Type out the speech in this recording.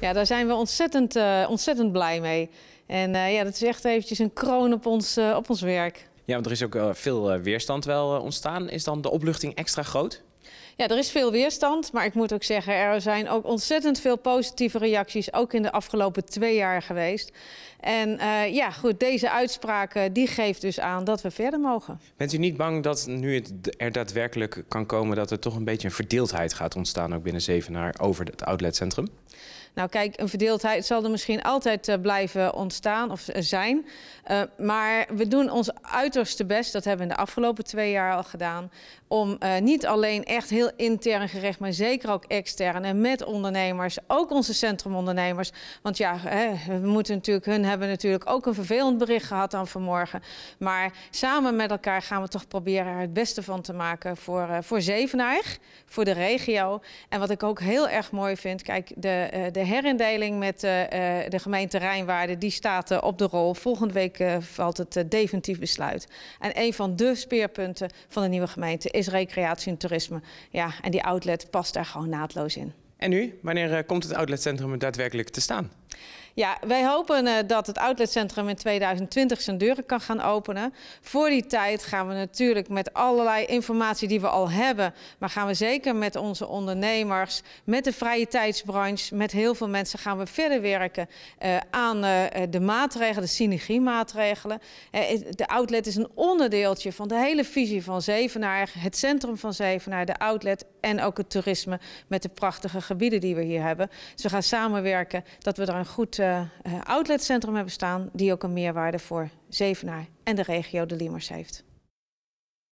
Ja, daar zijn we ontzettend, eh, ontzettend blij mee. En eh, ja, dat is echt eventjes een kroon op ons, eh, op ons werk. Ja, want er is ook veel weerstand wel ontstaan. Is dan de opluchting extra groot? Ja, er is veel weerstand, maar ik moet ook zeggen, er zijn ook ontzettend veel positieve reacties, ook in de afgelopen twee jaar geweest. En ja, goed, deze uitspraak die geeft dus aan dat we verder mogen. Bent u niet bang dat nu het er daadwerkelijk kan komen dat er toch een beetje een verdeeldheid gaat ontstaan ook binnen Zevenaar over het outletcentrum? Nou kijk, een verdeeldheid zal er misschien altijd eh, blijven ontstaan of eh, zijn. Eh, maar we doen ons uiterste best, dat hebben we in de afgelopen twee jaar al gedaan, om niet alleen echt heel intern gerecht, maar zeker ook extern en met ondernemers, ook onze centrumondernemers. Want ja, hè, we moeten natuurlijk, hun hebben natuurlijk ook een vervelend bericht gehad dan vanmorgen. Maar samen met elkaar gaan we toch proberen er het beste van te maken voor, uh, voor Zevenaar, voor de regio. En wat ik ook heel erg mooi vind, kijk, de, uh, de herindeling met eh, eh, de gemeente Rijnwaarde die staat eh, op de rol. Volgende week valt het definitief besluit. En een van de speerpunten van de nieuwe gemeente is recreatie en toerisme. Ja, en die outlet past daar gewoon naadloos in. En nu, wanneer komt het outletcentrum daadwerkelijk te staan? Ja, wij hopen eh, dat het outletcentrum in 2020 zijn deuren kan gaan openen. Voor die tijd gaan we natuurlijk met allerlei informatie die we al hebben, maar gaan we zeker met onze ondernemers, met de vrije tijdsbranche, met heel veel mensen gaan we verder werken eh, aan eh, de maatregelen, de maatregelen. de outlet is een onderdeeltje van de hele visie van Zevenaar, het centrum van Zevenaar, de outlet en ook het toerisme met de prachtige gebieden die we hier hebben. Dus we gaan samenwerken dat we er een goed eh, eh, outletcentrum hebben staan die ook een meerwaarde voor Zevenaar en de regio de Liemers heeft.